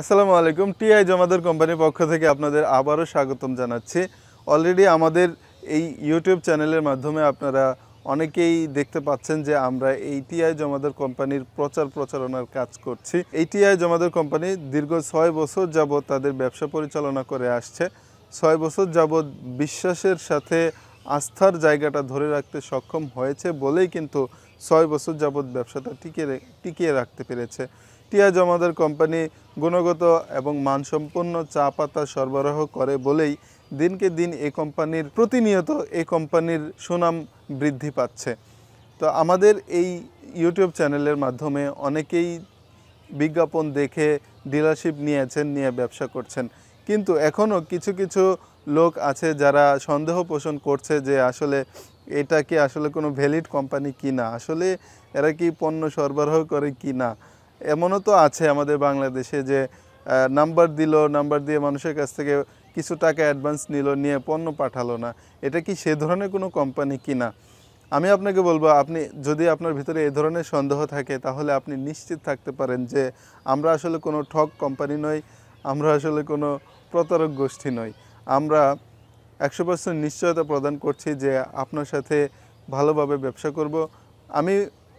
আসসালামু আলাইকুম টিআই জমাদার কোম্পানির পক্ষ থেকে আপনাদের আবারও স্বাগতম জানাচ্ছি অলরেডি আমাদের এই ইউটিউব চ্যানেলের মাধ্যমে আপনারা অনেকেই দেখতে পাচ্ছেন যে আমরা এই টিআই জমাদার কোম্পানির প্রচার প্রচারণার কাজ করছি এই টিআই জমাদার কোম্পানি দীর্ঘ ছয় বছর যাবৎ তাদের ব্যবসা পরিচালনা করে আসছে ছয় বছর যাবৎ বিশ্বাসের সাথে আস্থার জায়গাটা ধরে রাখতে সক্ষম হয়েছে বলেই কিন্তু ছয় বছর যাবৎ ব্যবসাটা টিকে টিকিয়ে রাখতে পেরেছে টিয়া জমাদার কোম্পানি গুণগত এবং মানসম্পন্ন চা পাতা সরবরাহ করে বলেই দিনকে দিন এই কোম্পানির প্রতিনিয়ত এই কোম্পানির সুনাম বৃদ্ধি পাচ্ছে তো আমাদের এই ইউটিউব চ্যানেলের মাধ্যমে অনেকেই বিজ্ঞাপন দেখে ডিলারশিপ নিয়েছেন নিয়ে ব্যবসা করছেন কিন্তু এখনও কিছু কিছু লোক আছে যারা সন্দেহ পোষণ করছে যে আসলে এটা কি আসলে কোনো ভ্যালিড কোম্পানি কি না আসলে এরা কি পণ্য সরবরাহ করে কি না এমনও তো আছে আমাদের বাংলাদেশে যে নাম্বার দিল নাম্বার দিয়ে মানুষের কাছ থেকে কিছু টাকা অ্যাডভান্স নিল নিয়ে পণ্য পাঠালো না এটা কি সে ধরনের কোনো কোম্পানি কি না আমি আপনাকে বলবো আপনি যদি আপনার ভিতরে এ ধরনের সন্দেহ থাকে তাহলে আপনি নিশ্চিত থাকতে পারেন যে আমরা আসলে কোনো ঠক কোম্পানি নই আমরা আসলে কোনো প্রতারক গোষ্ঠী নই আমরা একশো পার্সেন্ট নিশ্চয়তা প্রদান করছি যে আপনার সাথে ভালোভাবে ব্যবসা করব আমি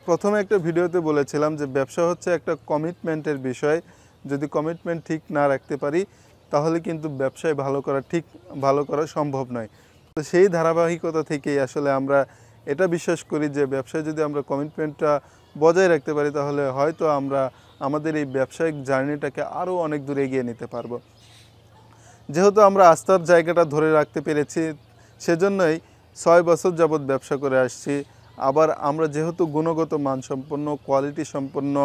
প্রথমে একটা ভিডিওতে বলেছিলাম যে ব্যবসা হচ্ছে একটা কমিটমেন্টের বিষয় যদি কমিটমেন্ট ঠিক না রাখতে পারি তাহলে কিন্তু ব্যবসায় ভালো করা ঠিক ভালো করা সম্ভব নয় তো সেই ধারাবাহিকতা থেকেই আসলে আমরা এটা বিশ্বাস করি যে ব্যবসায় যদি আমরা কমিটমেন্টটা বজায় রাখতে পারি তাহলে হয়তো আমরা আমাদের এই ব্যবসায়িক জার্নিটাকে আরও অনেক দূরে এগিয়ে নিতে পারবো যেহেতু আমরা আস্থার জায়গাটা ধরে রাখতে পেরেছি সেজন্যই ছয় বছর যাবৎ ব্যবসা করে আসছি আবার আমরা যেহেতু গুণগত মানসম্পন্ন কোয়ালিটি সম্পন্ন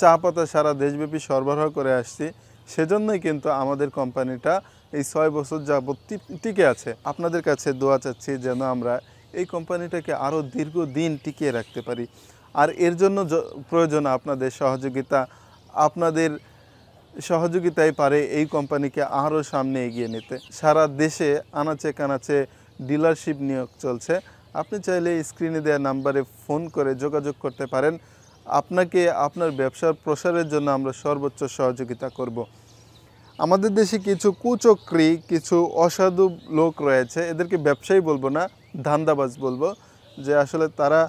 চা পাতা সারা দেশব্যাপী সরবরাহ করে আসছি সেজন্যই কিন্তু আমাদের কোম্পানিটা এই ছয় বছর যাবৎ টিকে আছে আপনাদের কাছে দোয়া চাচ্ছি যেন আমরা এই কোম্পানিটাকে আরও দীর্ঘদিন টিকিয়ে রাখতে পারি আর এর জন্য প্রয়োজন আপনাদের সহযোগিতা আপনাদের সহযোগিতায় পারে এই কোম্পানিকে আরও সামনে এগিয়ে নিতে সারা দেশে আনাচে কানাচে ডিলারশিপ নিয়োগ চলছে আপনি চাইলে স্ক্রিনে দেওয়া নাম্বারে ফোন করে যোগাযোগ করতে পারেন আপনাকে আপনার ব্যবসার প্রসারের জন্য আমরা সর্বোচ্চ সহযোগিতা করব। আমাদের দেশে কিছু কুচক্রি কিছু অসাধু লোক রয়েছে এদেরকে ব্যবসায়ী বলবো না ধান্দাবাজ বলবো যে আসলে তারা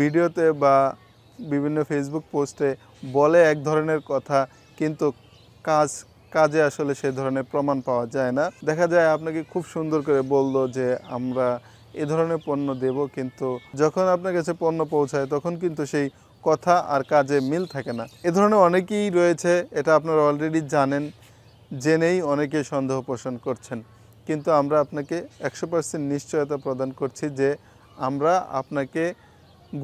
ভিডিওতে বা বিভিন্ন ফেসবুক পোস্টে বলে এক ধরনের কথা কিন্তু কাজ কাজে আসলে সে ধরনের প্রমাণ পাওয়া যায় না দেখা যায় আপনাকে খুব সুন্দর করে বলল যে আমরা এ ধরনের পণ্য দেব কিন্তু যখন আপনার কাছে পণ্য পৌঁছায় তখন কিন্তু সেই কথা আর কাজে মিল থাকে না এ ধরনের অনেকেই রয়েছে এটা আপনারা অলরেডি জানেন জেনেই অনেকে সন্দেহ পোষণ করছেন কিন্তু আমরা আপনাকে একশো পার্সেন্ট নিশ্চয়তা প্রদান করছি যে আমরা আপনাকে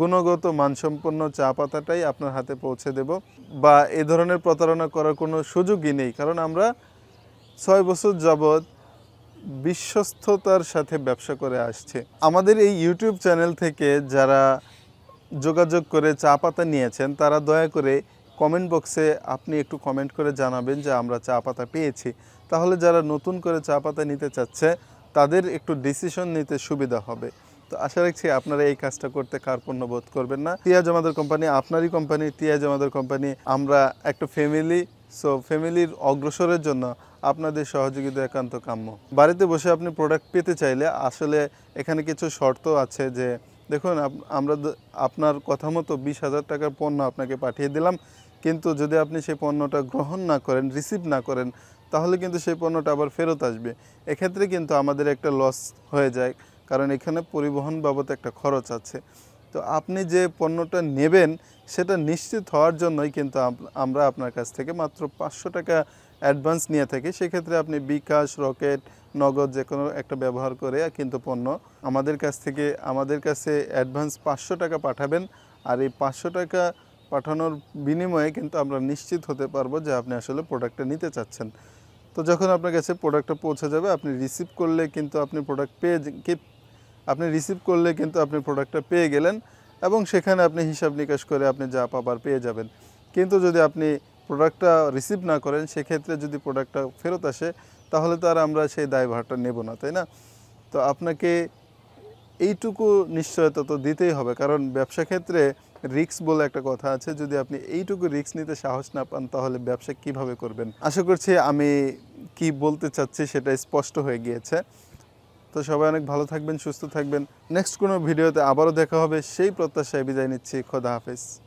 গুণগত মানসম্পন্ন চা পাতাটাই আপনার হাতে পৌঁছে দেব বা এ ধরনের প্রতারণা করার কোনো সুযোগই নেই কারণ আমরা ছয় বছর যাবৎ বিশ্বস্ততার সাথে ব্যবসা করে আসছে আমাদের এই ইউটিউব চ্যানেল থেকে যারা যোগাযোগ করে চা পাতা নিয়েছেন তারা দয়া করে কমেন্ট বক্সে আপনি একটু কমেন্ট করে জানাবেন যে আমরা চা পাতা পেয়েছি তাহলে যারা নতুন করে চা পাতা নিতে চাচ্ছে তাদের একটু ডিসিশন নিতে সুবিধা হবে তো আশা রাখছি আপনারা এই কাজটা করতে কার্পণ্য বোধ করবেন না তিয়াজ আমাদের কোম্পানি আপনারই কোম্পানি তিয়াজ আমাদের কোম্পানি আমরা একটা ফ্যামিলি সো ফ্যামিলির অগ্রসরের জন্য আপনাদের সহযোগিতা একান্ত কাম্য বাড়িতে বসে আপনি প্রোডাক্ট পেতে চাইলে আসলে এখানে কিছু শর্ত আছে যে দেখুন আমরা আপনার কথা মতো বিশ হাজার টাকার পণ্য আপনাকে পাঠিয়ে দিলাম কিন্তু যদি আপনি সেই পণ্যটা গ্রহণ না করেন রিসিভ না করেন তাহলে কিন্তু সেই পণ্যটা আবার ফেরত আসবে এক্ষেত্রে কিন্তু আমাদের একটা লস হয়ে যায় কারণ এখানে পরিবহন বাবদ একটা খরচ আছে তো আপনি যে পণ্যটা নেবেন সেটা নিশ্চিত হওয়ার জন্যই কিন্তু আমরা আপনার কাছ থেকে মাত্র পাঁচশো টাকা অ্যাডভান্স নিয়ে থাকি সেক্ষেত্রে আপনি বিকাশ রকেট নগদ যে কোনো একটা ব্যবহার করে কিন্তু পণ্য আমাদের কাছ থেকে আমাদের কাছে অ্যাডভান্স পাঁচশো টাকা পাঠাবেন আর এই পাঁচশো টাকা পাঠানোর বিনিময়ে কিন্তু আমরা নিশ্চিত হতে পারবো যে আপনি আসলে প্রোডাক্টটা নিতে চাচ্ছেন তো যখন আপনার কাছে প্রোডাক্টটা পৌঁছে যাবে আপনি রিসিভ করলে কিন্তু আপনি প্রোডাক্ট পেয়ে আপনি রিসিভ করলে কিন্তু আপনি প্রোডাক্টটা পেয়ে গেলেন এবং সেখানে আপনি হিসাব নিকাশ করে আপনি যা পাবার পেয়ে যাবেন কিন্তু যদি আপনি প্রোডাক্টটা রিসিভ না করেন সেক্ষেত্রে যদি প্রোডাক্টটা ফেরত আসে তাহলে তো আর আমরা সেই দায়ভারটা নেব না তাই না তো আপনাকে এইটুকু নিশ্চয়তা তো দিতেই হবে কারণ ব্যবসা ক্ষেত্রে রিক্স বলে একটা কথা আছে যদি আপনি এইটুকু রিক্স নিতে সাহস না পান তাহলে ব্যবসা কিভাবে করবেন আশা করছি আমি কি বলতে চাচ্ছি সেটা স্পষ্ট হয়ে গিয়েছে তো সবাই অনেক ভালো থাকবেন সুস্থ থাকবেন নেক্সট কোনো ভিডিওতে আবারও দেখা হবে সেই প্রত্যাশায় বিদায় নিচ্ছি খোদা হাফেজ